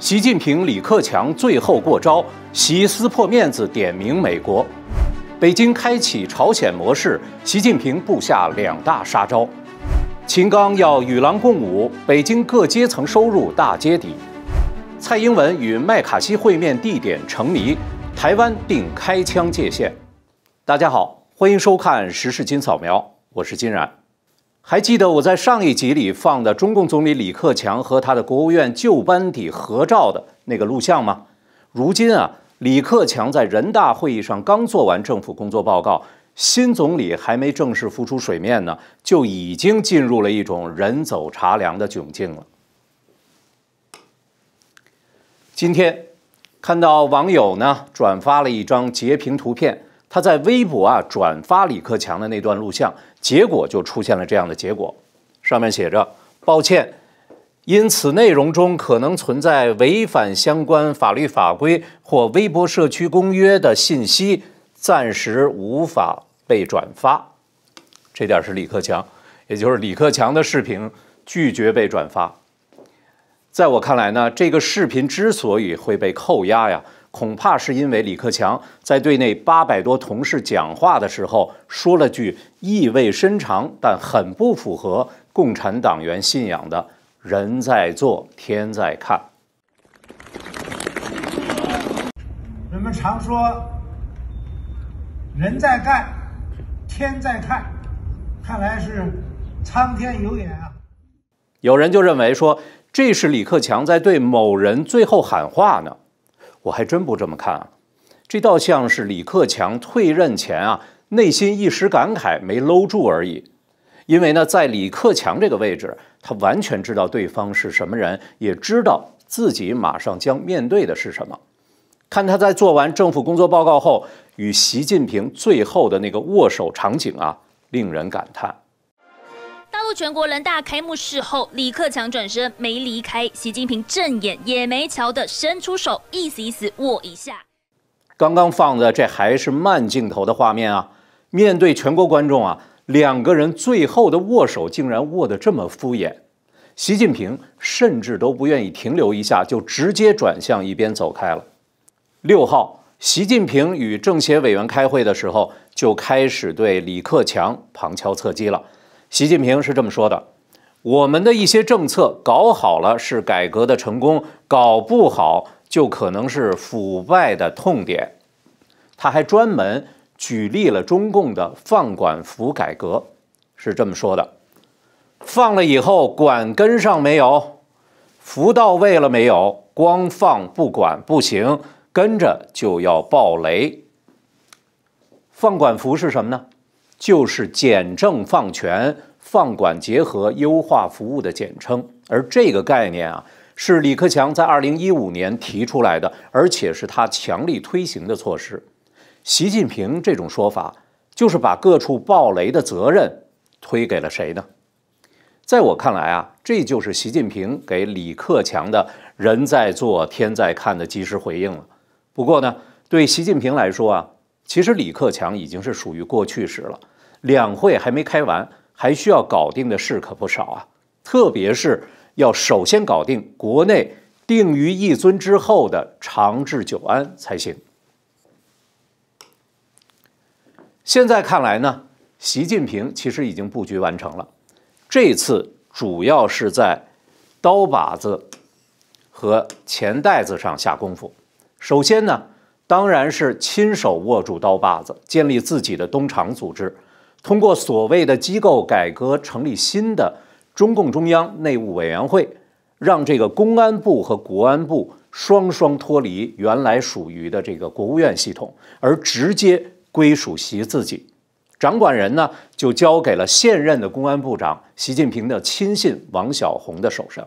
习近平、李克强最后过招，习撕破面子点名美国；北京开启朝鲜模式，习近平布下两大杀招；秦刚要与狼共舞，北京各阶层收入大揭底；蔡英文与麦卡锡会面地点成谜，台湾定开枪界限。大家好，欢迎收看时事金扫描，我是金冉。还记得我在上一集里放的中共总理李克强和他的国务院旧班底合照的那个录像吗？如今啊，李克强在人大会议上刚做完政府工作报告，新总理还没正式浮出水面呢，就已经进入了一种人走茶凉的窘境了。今天看到网友呢转发了一张截屏图片。他在微博啊转发李克强的那段录像，结果就出现了这样的结果，上面写着：抱歉，因此内容中可能存在违反相关法律法规或微博社区公约的信息，暂时无法被转发。这点是李克强，也就是李克强的视频拒绝被转发。在我看来呢，这个视频之所以会被扣押呀。恐怕是因为李克强在对那八百多同事讲话的时候，说了句意味深长但很不符合共产党员信仰的“人在做，天在看”。人们常说“人在干，天在看”，看来是苍天有眼啊。有人就认为说，这是李克强在对某人最后喊话呢。我还真不这么看，这倒像是李克强退任前啊，内心一时感慨没搂住而已。因为呢，在李克强这个位置，他完全知道对方是什么人，也知道自己马上将面对的是什么。看他在做完政府工作报告后与习近平最后的那个握手场景啊，令人感叹。全国人大开幕式后，李克强转身没离开，习近平正眼也没瞧的伸出手，意思意思握一下。刚刚放的这还是慢镜头的画面啊！面对全国观众啊，两个人最后的握手竟然握得这么敷衍，习近平甚至都不愿意停留一下，就直接转向一边走开了。六号，习近平与政协委员开会的时候，就开始对李克强旁敲侧击了。习近平是这么说的：“我们的一些政策搞好了是改革的成功，搞不好就可能是腐败的痛点。”他还专门举例了中共的放管服改革，是这么说的：“放了以后，管跟上没有，服到位了没有？光放不管不行，跟着就要爆雷。”放管服是什么呢？就是简政放权、放管结合、优化服务的简称，而这个概念啊，是李克强在二零一五年提出来的，而且是他强力推行的措施。习近平这种说法，就是把各处暴雷的责任推给了谁呢？在我看来啊，这就是习近平给李克强的“人在做，天在看”的及时回应了。不过呢，对习近平来说啊。其实李克强已经是属于过去时了，两会还没开完，还需要搞定的事可不少啊。特别是要首先搞定国内定于一尊之后的长治久安才行。现在看来呢，习近平其实已经布局完成了，这次主要是在刀把子和钱袋子上下功夫。首先呢。当然是亲手握住刀把子，建立自己的东厂组织，通过所谓的机构改革，成立新的中共中央内务委员会，让这个公安部和国安部双双脱离原来属于的这个国务院系统，而直接归属习自己，掌管人呢就交给了现任的公安部长习近平的亲信王晓红的手上。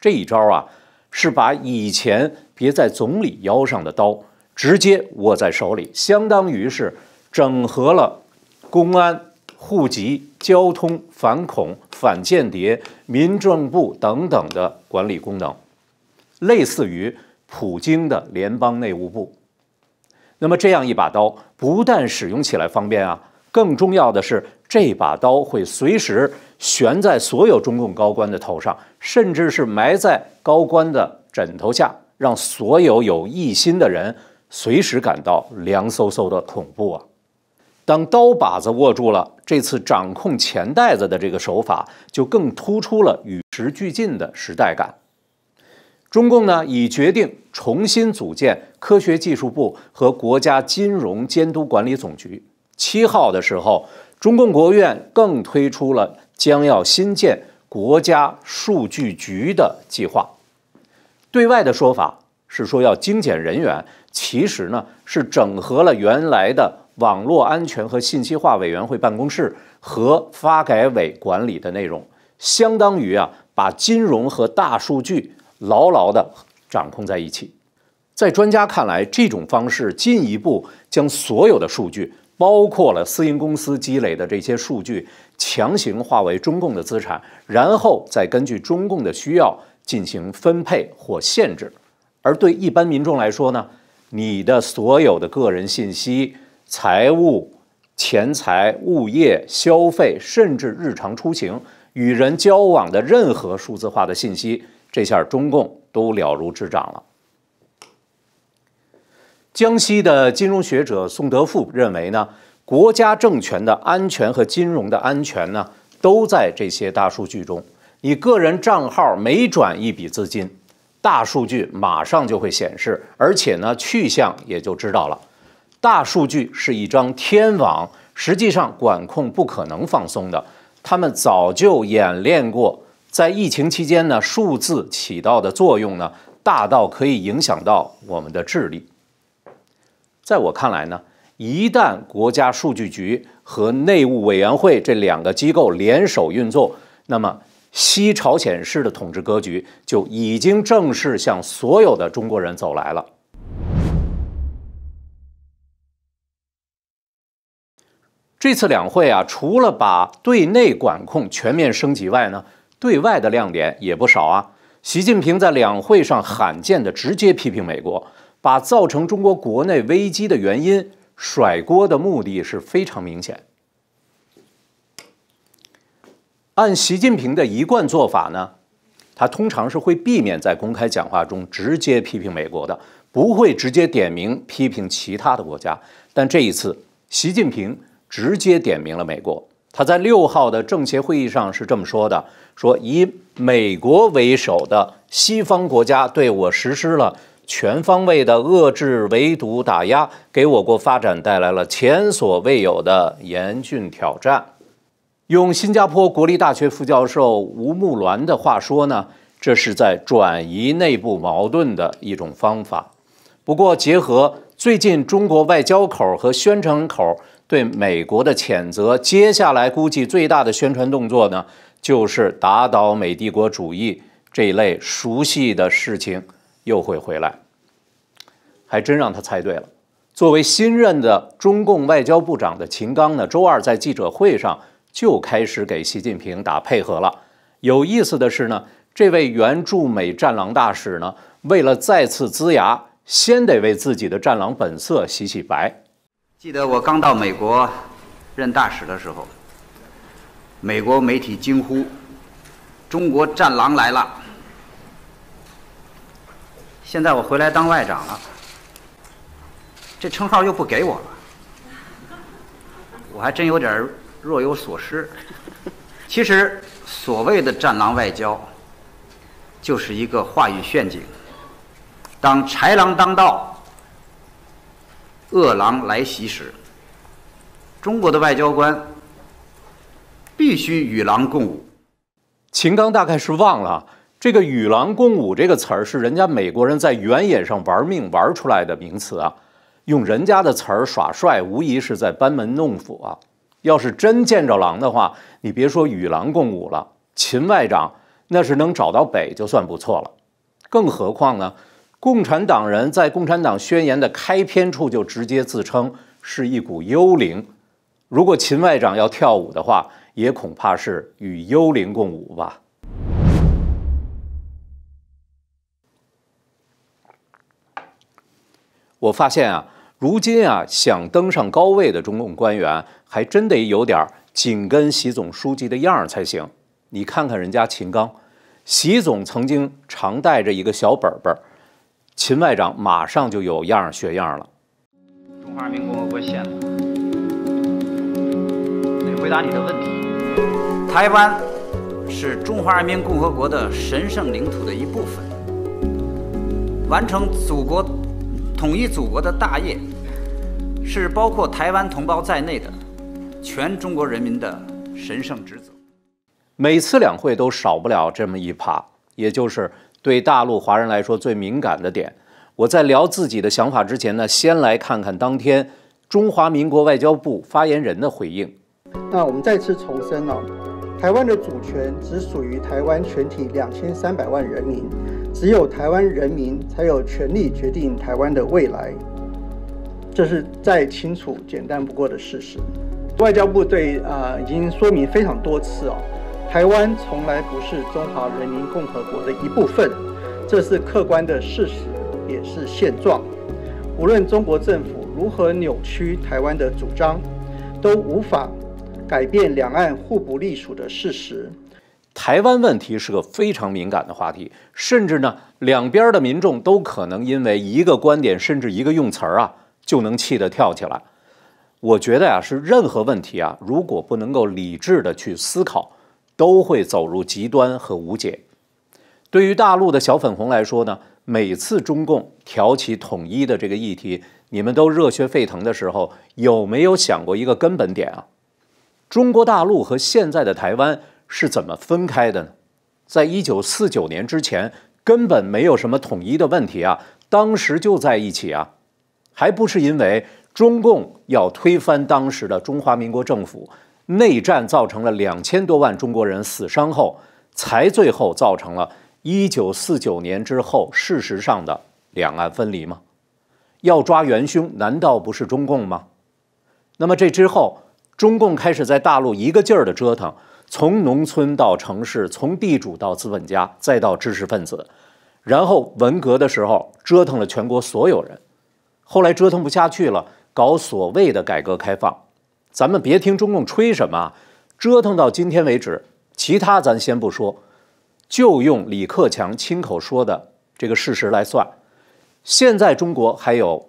这一招啊，是把以前别在总理腰上的刀。直接握在手里，相当于是整合了公安、户籍、交通、反恐、反间谍、民政部等等的管理功能，类似于普京的联邦内务部。那么这样一把刀，不但使用起来方便啊，更重要的是，这把刀会随时悬在所有中共高官的头上，甚至是埋在高官的枕头下，让所有有异心的人。随时感到凉飕飕的恐怖啊！当刀把子握住了，这次掌控钱袋子的这个手法，就更突出了与时俱进的时代感。中共呢，已决定重新组建科学技术部和国家金融监督管理总局。七号的时候，中共国务院更推出了将要新建国家数据局的计划。对外的说法。是说要精简人员，其实呢是整合了原来的网络安全和信息化委员会办公室和发改委管理的内容，相当于啊把金融和大数据牢牢的掌控在一起。在专家看来，这种方式进一步将所有的数据，包括了私营公司积累的这些数据，强行化为中共的资产，然后再根据中共的需要进行分配或限制。而对一般民众来说呢，你的所有的个人信息、财务、钱财、物业、消费，甚至日常出行、与人交往的任何数字化的信息，这下中共都了如指掌了。江西的金融学者宋德富认为呢，国家政权的安全和金融的安全呢，都在这些大数据中。你个人账号每转一笔资金。大数据马上就会显示，而且呢去向也就知道了。大数据是一张天网，实际上管控不可能放松的。他们早就演练过，在疫情期间呢，数字起到的作用呢，大到可以影响到我们的智力。在我看来呢，一旦国家数据局和内务委员会这两个机构联手运作，那么。西朝鲜式的统治格局就已经正式向所有的中国人走来了。这次两会啊，除了把对内管控全面升级外呢，对外的亮点也不少啊。习近平在两会上罕见的直接批评美国，把造成中国国内危机的原因甩锅的目的，是非常明显。按习近平的一贯做法呢，他通常是会避免在公开讲话中直接批评美国的，不会直接点名批评其他的国家。但这一次，习近平直接点名了美国。他在六号的政协会议上是这么说的：“说以美国为首的西方国家对我实施了全方位的遏制、围堵、打压，给我国发展带来了前所未有的严峻挑战。”用新加坡国立大学副教授吴木銮的话说呢，这是在转移内部矛盾的一种方法。不过，结合最近中国外交口和宣传口对美国的谴责，接下来估计最大的宣传动作呢，就是打倒美帝国主义这一类熟悉的事情又会回来。还真让他猜对了。作为新任的中共外交部长的秦刚呢，周二在记者会上。就开始给习近平打配合了。有意思的是呢，这位原驻美战狼大使呢，为了再次呲牙，先得为自己的战狼本色洗洗白。记得我刚到美国任大使的时候，美国媒体惊呼：“中国战狼来了。”现在我回来当外长了，这称号又不给我了，我还真有点儿。若有所失。其实，所谓的“战狼外交”，就是一个话语陷阱。当豺狼当道、恶狼来袭时，中国的外交官必须与狼共舞。秦刚大概是忘了，这个“与狼共舞”这个词儿是人家美国人在原野上玩命玩出来的名词啊，用人家的词儿耍帅，无疑是在班门弄斧啊。要是真见着狼的话，你别说与狼共舞了，秦外长那是能找到北就算不错了，更何况呢？共产党人在《共产党宣言》的开篇处就直接自称是一股幽灵，如果秦外长要跳舞的话，也恐怕是与幽灵共舞吧。我发现啊。如今啊，想登上高位的中共官员，还真得有点紧跟习总书记的样儿才行。你看看人家秦刚，习总曾经常带着一个小本本儿，秦外长马上就有样学样了。中华人民共和国宪法，得回答你的问题。台湾是中华人民共和国的神圣领土的一部分，完成祖国。统一祖国的大业，是包括台湾同胞在内的全中国人民的神圣职责。每次两会都少不了这么一趴，也就是对大陆华人来说最敏感的点。我在聊自己的想法之前呢，先来看看当天中华民国外交部发言人的回应。那我们再次重申了，台湾的主权只属于台湾全体两千三百万人民。只有台湾人民才有权利决定台湾的未来，这是再清楚、简单不过的事实。外交部对啊，已经说明非常多次哦，台湾从来不是中华人民共和国的一部分，这是客观的事实，也是现状。无论中国政府如何扭曲台湾的主张，都无法改变两岸互不隶属的事实。台湾问题是个非常敏感的话题，甚至呢，两边的民众都可能因为一个观点，甚至一个用词儿啊，就能气得跳起来。我觉得呀，是任何问题啊，如果不能够理智的去思考，都会走入极端和无解。对于大陆的小粉红来说呢，每次中共挑起统一的这个议题，你们都热血沸腾的时候，有没有想过一个根本点啊？中国大陆和现在的台湾。是怎么分开的呢？在一九四九年之前，根本没有什么统一的问题啊，当时就在一起啊，还不是因为中共要推翻当时的中华民国政府，内战造成了两千多万中国人死伤后，才最后造成了一九四九年之后事实上的两岸分离吗？要抓元凶，难道不是中共吗？那么这之后，中共开始在大陆一个劲儿的折腾。从农村到城市，从地主到资本家，再到知识分子，然后文革的时候折腾了全国所有人，后来折腾不下去了，搞所谓的改革开放。咱们别听中共吹什么，折腾到今天为止，其他咱先不说，就用李克强亲口说的这个事实来算，现在中国还有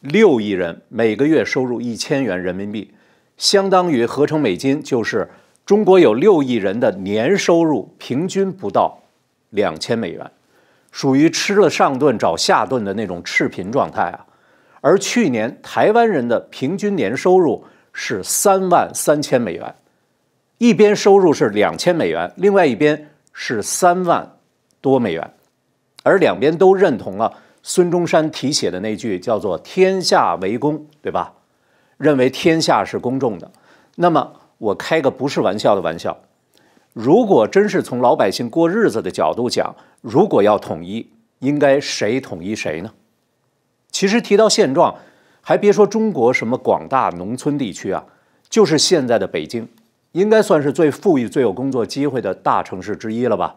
六亿人每个月收入一千元人民币，相当于合成美金就是。中国有六亿人的年收入平均不到两千美元，属于吃了上顿找下顿的那种赤贫状态啊。而去年台湾人的平均年收入是三万三千美元，一边收入是两千美元，另外一边是三万多美元，而两边都认同了孙中山题写的那句叫做“天下为公”，对吧？认为天下是公众的，那么。我开个不是玩笑的玩笑，如果真是从老百姓过日子的角度讲，如果要统一，应该谁统一谁呢？其实提到现状，还别说中国什么广大农村地区啊，就是现在的北京，应该算是最富裕、最有工作机会的大城市之一了吧？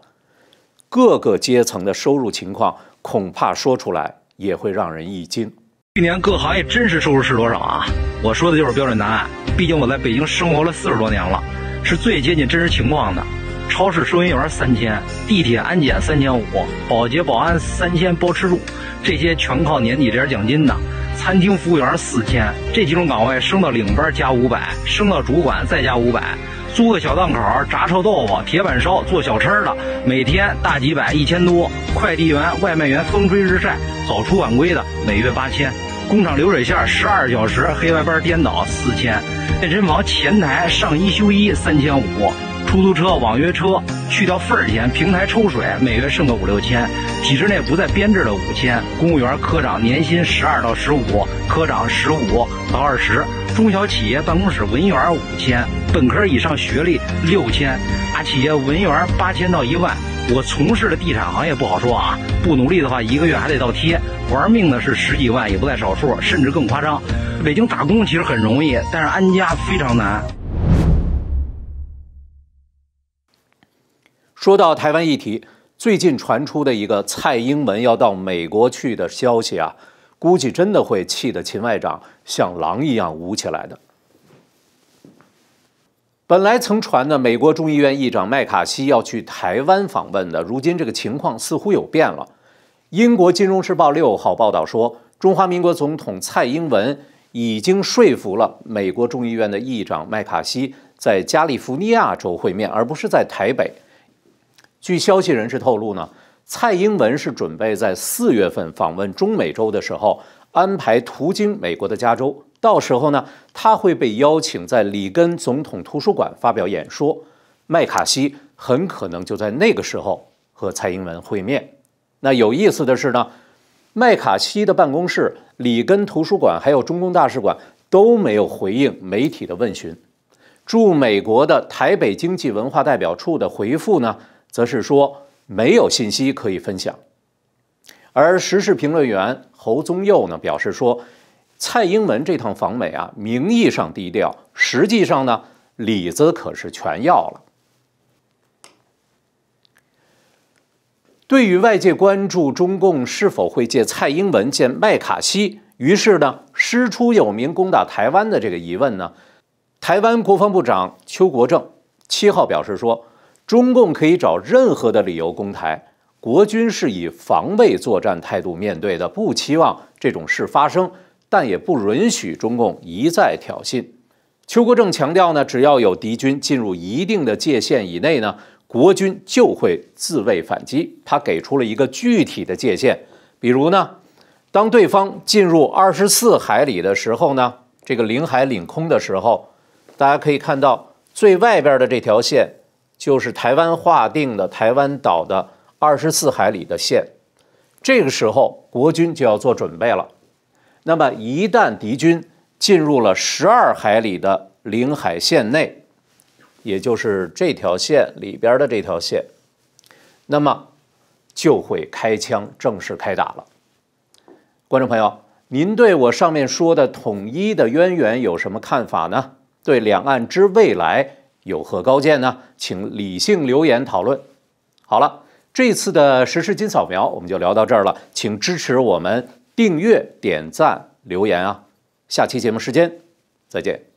各个阶层的收入情况，恐怕说出来也会让人一惊。去年各行业真实收入是多少啊？我说的就是标准答案。毕竟我在北京生活了四十多年了，是最接近真实情况的。超市收银员三千，地铁安检三千五，保洁保安三千包吃住，这些全靠年底这点奖金的。餐厅服务员四千，这几种岗位升到领班加五百，升到主管再加五百。租个小档口炸臭豆腐、铁板烧、做小吃的，每天大几百、一千多。快递员、外卖员风吹日晒，早出晚归的，每月八千。工厂流水线十二小时黑白班颠倒四千，健身房前台上衣休衣三千五，出租车网约车去掉份儿钱平台抽水每月剩个五六千，体制内不在编制的五千，公务员科长年薪十二到十五，科长十五到二十，中小企业办公室文员五千，本科以上学历六千，大企业文员八千到一万。我从事的地产行业不好说啊，不努力的话，一个月还得倒贴；玩命的是十几万也不在少数，甚至更夸张。北京打工其实很容易，但是安家非常难。说到台湾议题，最近传出的一个蔡英文要到美国去的消息啊，估计真的会气得秦外长像狼一样舞起来的。本来曾传的美国众议院议长麦卡锡要去台湾访问的，如今这个情况似乎有变了。英国《金融时报》六号报道说，中华民国总统蔡英文已经说服了美国众议院的议长麦卡锡在加利福尼亚州会面，而不是在台北。据消息人士透露呢，蔡英文是准备在四月份访问中美洲的时候安排途经美国的加州。到时候呢，他会被邀请在里根总统图书馆发表演说。麦卡锡很可能就在那个时候和蔡英文会面。那有意思的是呢，麦卡锡的办公室、里根图书馆还有中共大使馆都没有回应媒体的问询。驻美国的台北经济文化代表处的回复呢，则是说没有信息可以分享。而时事评论员侯宗佑呢表示说。蔡英文这趟访美啊，名义上低调，实际上呢，里子可是全要了。对于外界关注中共是否会借蔡英文见麦卡锡，于是呢，师出有名攻打台湾的这个疑问呢，台湾国防部长邱国正七号表示说，中共可以找任何的理由攻台，国军是以防卫作战态度面对的，不期望这种事发生。但也不允许中共一再挑衅。邱国正强调呢，只要有敌军进入一定的界限以内呢，国军就会自卫反击。他给出了一个具体的界限，比如呢，当对方进入二十四海里的时候呢，这个领海领空的时候，大家可以看到最外边的这条线就是台湾划定的台湾岛的二十四海里的线。这个时候，国军就要做准备了。那么，一旦敌军进入了十二海里的领海线内，也就是这条线里边的这条线，那么就会开枪，正式开打了。观众朋友，您对我上面说的统一的渊源有什么看法呢？对两岸之未来有何高见呢？请理性留言讨论。好了，这次的实时金扫描我们就聊到这儿了，请支持我们。订阅、点赞、留言啊！下期节目时间，再见。